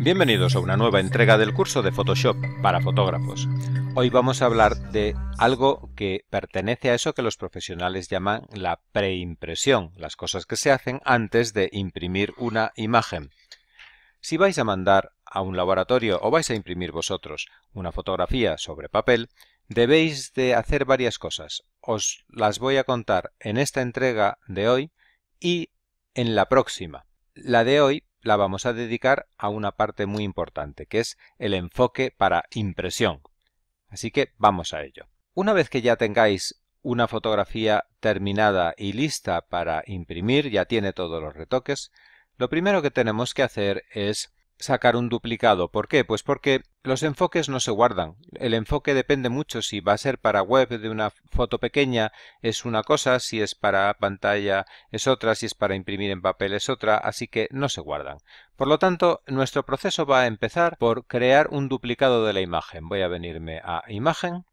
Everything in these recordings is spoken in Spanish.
Bienvenidos a una nueva entrega del curso de Photoshop para fotógrafos. Hoy vamos a hablar de algo que pertenece a eso que los profesionales llaman la preimpresión, las cosas que se hacen antes de imprimir una imagen. Si vais a mandar a un laboratorio o vais a imprimir vosotros una fotografía sobre papel, debéis de hacer varias cosas. Os las voy a contar en esta entrega de hoy y en la próxima. La de hoy la vamos a dedicar a una parte muy importante, que es el enfoque para impresión. Así que vamos a ello. Una vez que ya tengáis una fotografía terminada y lista para imprimir, ya tiene todos los retoques, lo primero que tenemos que hacer es sacar un duplicado. ¿Por qué? Pues porque los enfoques no se guardan. El enfoque depende mucho si va a ser para web de una foto pequeña es una cosa, si es para pantalla es otra, si es para imprimir en papel es otra, así que no se guardan. Por lo tanto, nuestro proceso va a empezar por crear un duplicado de la imagen. Voy a venirme a imagen,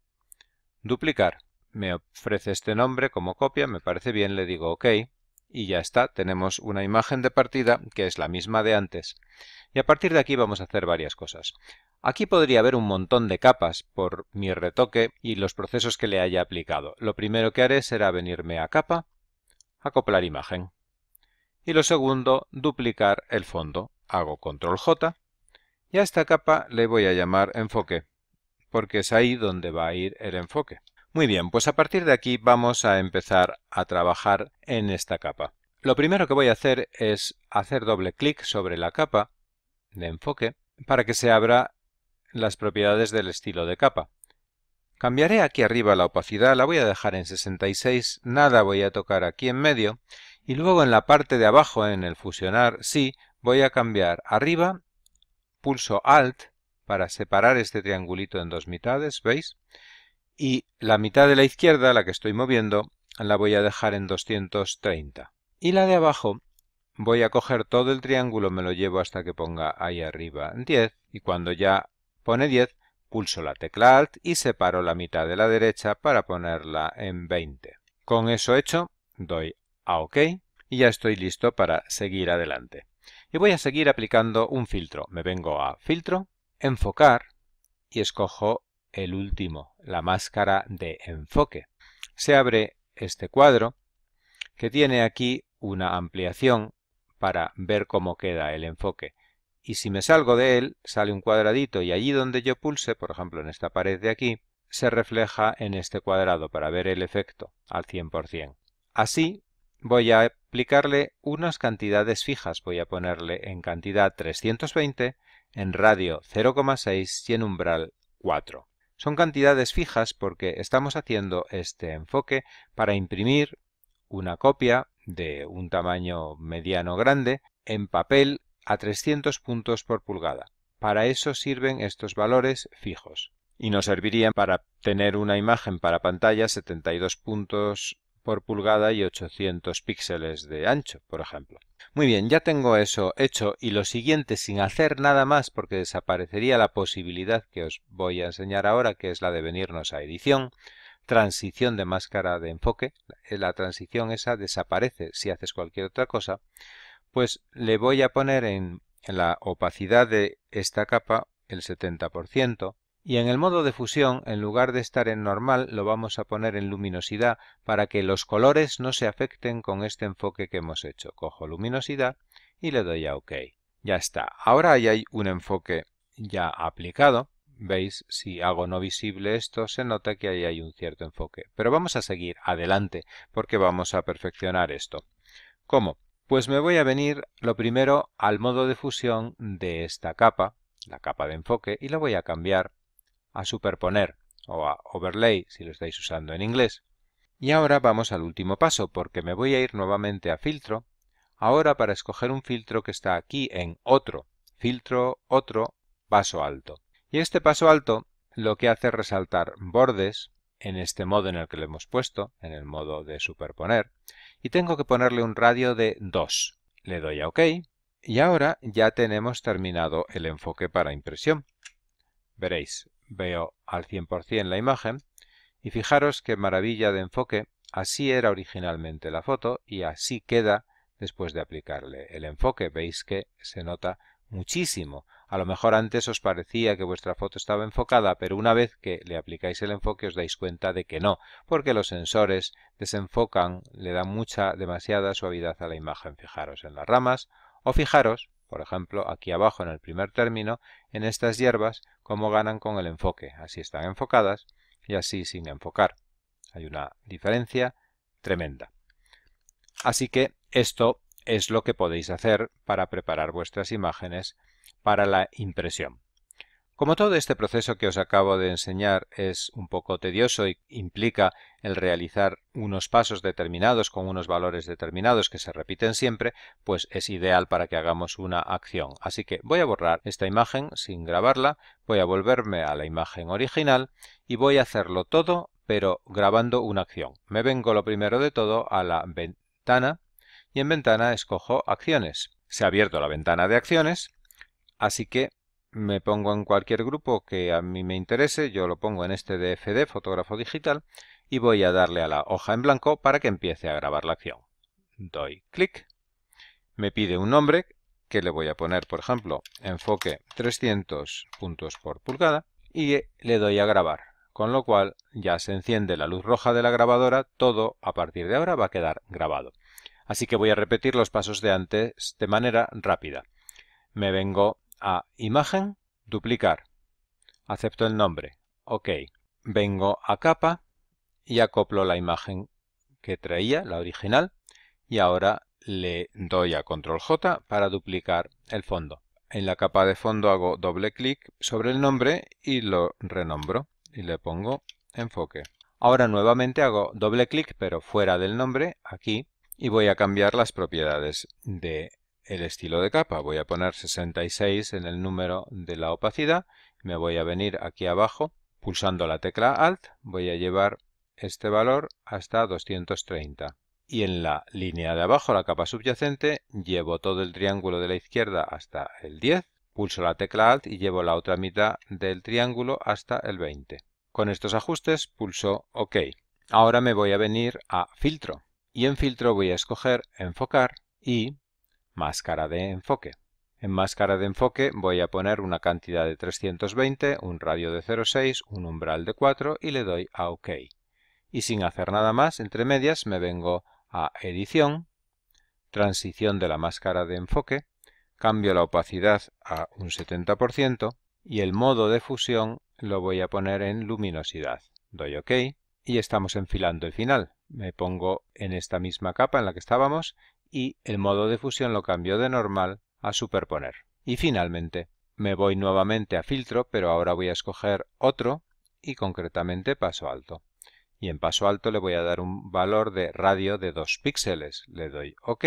duplicar. Me ofrece este nombre como copia, me parece bien, le digo OK y ya está, tenemos una imagen de partida que es la misma de antes. Y a partir de aquí vamos a hacer varias cosas. Aquí podría haber un montón de capas por mi retoque y los procesos que le haya aplicado. Lo primero que haré será venirme a capa, acoplar imagen. Y lo segundo, duplicar el fondo. Hago control J y a esta capa le voy a llamar enfoque, porque es ahí donde va a ir el enfoque. Muy bien, pues a partir de aquí vamos a empezar a trabajar en esta capa. Lo primero que voy a hacer es hacer doble clic sobre la capa de enfoque para que se abra las propiedades del estilo de capa. Cambiaré aquí arriba la opacidad, la voy a dejar en 66, nada voy a tocar aquí en medio y luego en la parte de abajo, en el fusionar sí, voy a cambiar arriba, pulso Alt para separar este triangulito en dos mitades, ¿veis? y la mitad de la izquierda, la que estoy moviendo, la voy a dejar en 230. Y la de abajo voy a coger todo el triángulo, me lo llevo hasta que ponga ahí arriba 10 y cuando ya pone 10 pulso la tecla Alt y separo la mitad de la derecha para ponerla en 20. Con eso hecho doy a OK y ya estoy listo para seguir adelante. Y voy a seguir aplicando un filtro. Me vengo a Filtro, Enfocar y escojo el último, la máscara de enfoque. Se abre este cuadro que tiene aquí una ampliación para ver cómo queda el enfoque. Y si me salgo de él, sale un cuadradito y allí donde yo pulse, por ejemplo en esta pared de aquí, se refleja en este cuadrado para ver el efecto al 100%. Así voy a aplicarle unas cantidades fijas. Voy a ponerle en cantidad 320, en radio 0,6 y en umbral 4. Son cantidades fijas porque estamos haciendo este enfoque para imprimir una copia de un tamaño mediano grande en papel a 300 puntos por pulgada. Para eso sirven estos valores fijos y nos servirían para tener una imagen para pantalla 72 puntos por pulgada y 800 píxeles de ancho, por ejemplo. Muy bien, ya tengo eso hecho y lo siguiente sin hacer nada más porque desaparecería la posibilidad que os voy a enseñar ahora, que es la de venirnos a edición, transición de máscara de enfoque, eh, la transición esa desaparece si haces cualquier otra cosa, pues le voy a poner en, la opacidad de esta capa el 70%, y en el modo de fusión, en lugar de estar en normal, lo vamos a poner en luminosidad para que los colores no se afecten con este enfoque que hemos hecho. Cojo luminosidad y le doy a OK. Ya está. Ahora ya hay un enfoque ya aplicado. ¿Veis? Si hago no visible esto, se nota que ahí hay un cierto enfoque. Pero vamos a seguir adelante, porque vamos a perfeccionar esto. ¿Cómo? Pues me voy a venir lo primero al modo de fusión de esta capa, la capa de enfoque, y la voy a cambiar a superponer o a overlay si lo estáis usando en inglés. Y ahora vamos al último paso porque me voy a ir nuevamente a filtro, ahora para escoger un filtro que está aquí en otro, filtro, otro, paso alto. Y este paso alto lo que hace es resaltar bordes en este modo en el que lo hemos puesto, en el modo de superponer, y tengo que ponerle un radio de 2. Le doy a OK y ahora ya tenemos terminado el enfoque para impresión. Veréis, veo al 100% la imagen y fijaros qué maravilla de enfoque, así era originalmente la foto y así queda después de aplicarle el enfoque. Veis que se nota muchísimo. A lo mejor antes os parecía que vuestra foto estaba enfocada, pero una vez que le aplicáis el enfoque os dais cuenta de que no, porque los sensores desenfocan, le dan mucha, demasiada suavidad a la imagen. Fijaros en las ramas o fijaros por ejemplo, aquí abajo en el primer término, en estas hierbas, cómo ganan con el enfoque. Así están enfocadas y así sin enfocar. Hay una diferencia tremenda. Así que esto es lo que podéis hacer para preparar vuestras imágenes para la impresión. Como todo este proceso que os acabo de enseñar es un poco tedioso y implica el realizar unos pasos determinados con unos valores determinados que se repiten siempre, pues es ideal para que hagamos una acción. Así que voy a borrar esta imagen sin grabarla, voy a volverme a la imagen original y voy a hacerlo todo pero grabando una acción. Me vengo lo primero de todo a la ventana y en ventana escojo acciones. Se ha abierto la ventana de acciones, así que me pongo en cualquier grupo que a mí me interese, yo lo pongo en este DFD, fotógrafo digital, y voy a darle a la hoja en blanco para que empiece a grabar la acción. Doy clic, me pide un nombre que le voy a poner, por ejemplo, enfoque 300 puntos por pulgada y le doy a grabar, con lo cual ya se enciende la luz roja de la grabadora, todo a partir de ahora va a quedar grabado. Así que voy a repetir los pasos de antes de manera rápida. Me vengo a Imagen, Duplicar. Acepto el nombre. OK. Vengo a Capa y acoplo la imagen que traía, la original, y ahora le doy a Control J para duplicar el fondo. En la capa de fondo hago doble clic sobre el nombre y lo renombro y le pongo enfoque. Ahora nuevamente hago doble clic pero fuera del nombre, aquí, y voy a cambiar las propiedades de el estilo de capa. Voy a poner 66 en el número de la opacidad. Me voy a venir aquí abajo, pulsando la tecla Alt, voy a llevar este valor hasta 230. Y en la línea de abajo, la capa subyacente, llevo todo el triángulo de la izquierda hasta el 10, pulso la tecla Alt y llevo la otra mitad del triángulo hasta el 20. Con estos ajustes pulso OK. Ahora me voy a venir a Filtro y en Filtro voy a escoger Enfocar y máscara de enfoque. En máscara de enfoque voy a poner una cantidad de 320, un radio de 0,6, un umbral de 4 y le doy a OK. Y sin hacer nada más, entre medias, me vengo a edición, transición de la máscara de enfoque, cambio la opacidad a un 70% y el modo de fusión lo voy a poner en luminosidad. Doy OK y estamos enfilando el final. Me pongo en esta misma capa en la que estábamos y el modo de fusión lo cambio de normal a superponer. Y finalmente me voy nuevamente a filtro, pero ahora voy a escoger otro y concretamente paso alto. Y en paso alto le voy a dar un valor de radio de 2 píxeles. Le doy OK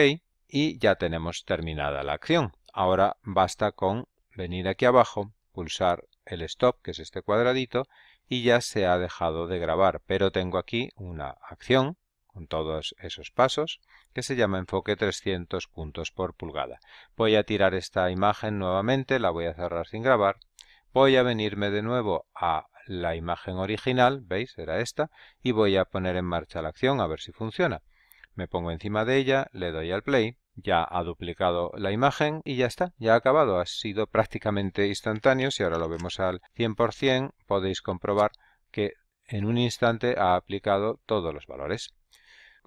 y ya tenemos terminada la acción. Ahora basta con venir aquí abajo, pulsar el stop, que es este cuadradito, y ya se ha dejado de grabar. Pero tengo aquí una acción con todos esos pasos, que se llama enfoque 300 puntos por pulgada. Voy a tirar esta imagen nuevamente, la voy a cerrar sin grabar. Voy a venirme de nuevo a la imagen original, ¿veis? Era esta, y voy a poner en marcha la acción a ver si funciona. Me pongo encima de ella, le doy al play, ya ha duplicado la imagen y ya está, ya ha acabado. Ha sido prácticamente instantáneo, si ahora lo vemos al 100% podéis comprobar que en un instante ha aplicado todos los valores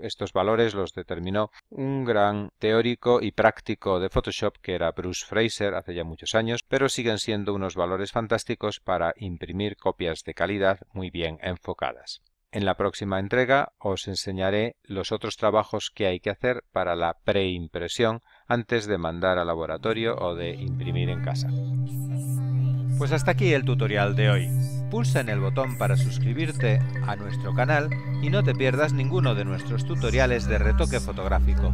estos valores los determinó un gran teórico y práctico de Photoshop que era Bruce Fraser hace ya muchos años, pero siguen siendo unos valores fantásticos para imprimir copias de calidad muy bien enfocadas. En la próxima entrega os enseñaré los otros trabajos que hay que hacer para la preimpresión antes de mandar al laboratorio o de imprimir en casa. Pues hasta aquí el tutorial de hoy pulsa en el botón para suscribirte a nuestro canal y no te pierdas ninguno de nuestros tutoriales de retoque fotográfico.